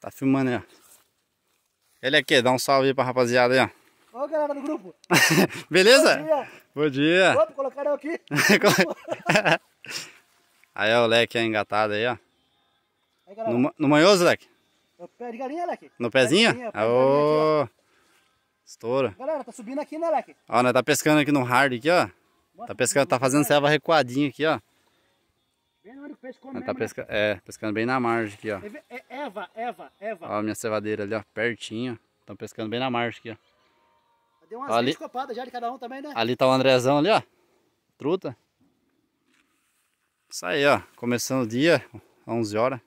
Tá filmando aí, ó. Ele é aqui, dá um salve aí pra rapaziada aí, ó. Ô, galera do grupo. Beleza? Bom dia. Bom dia. Opa, colocaram aqui. aí, ó, o leque engatado aí, ó. Aí, no, no manhoso, leque? No é pé de galinha, leque. No pezinho? É Ô. Estoura. Galera, tá subindo aqui, né, leque? Ó, nós tá pescando aqui no hard aqui, ó. Tá pescando, tá fazendo selva recuadinha aqui, ó. Bem na o peixe come. Ela ah, tá pesca... É, tá pescando bem na margem aqui, ó. É, é Eva, Eva, Eva. Ó a minha cevadeira ali, ó, pertinho. Estão pescando bem na margem aqui, ó. Deu umas ali... copadas já de cada um também, né? Ali tá o Andrezão ali, ó. Truta. Isso aí, ó. Começando o dia, 11 horas.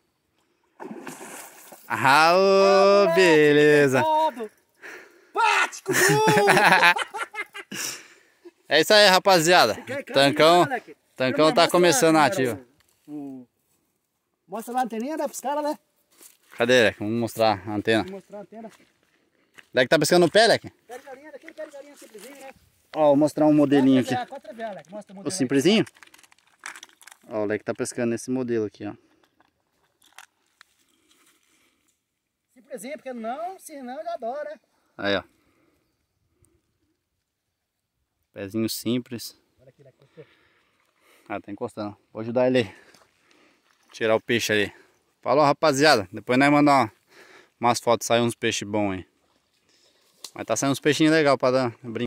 Ah, ô, beleza. Pático! é isso aí, rapaziada. Tancão, Tancão tá começando a ativa. Mostra lá a anteninha, né, pros caras, né? Cadê, Leque? Vamos mostrar a antena. Vamos mostrar a antena. Leque tá pescando no pé, Leque? Pega galinha, daquele pega galinha simplesinho, né? Ó, vou mostrar um modelinho aqui. Vela, Mostra o, modelo o simplesinho? Ó, o Leque tá pescando nesse modelo aqui, ó. Simplesinho, porque não, se não, ele adora. Né? Aí, ó. Pezinho simples. Olha aqui, Leque, Ah, tá encostando. Vou ajudar ele aí. Tirar o peixe ali Falou, rapaziada. Depois nós mandamos umas fotos, sair uns peixes bons aí. Mas tá saindo uns peixinhos legal pra dar brincar.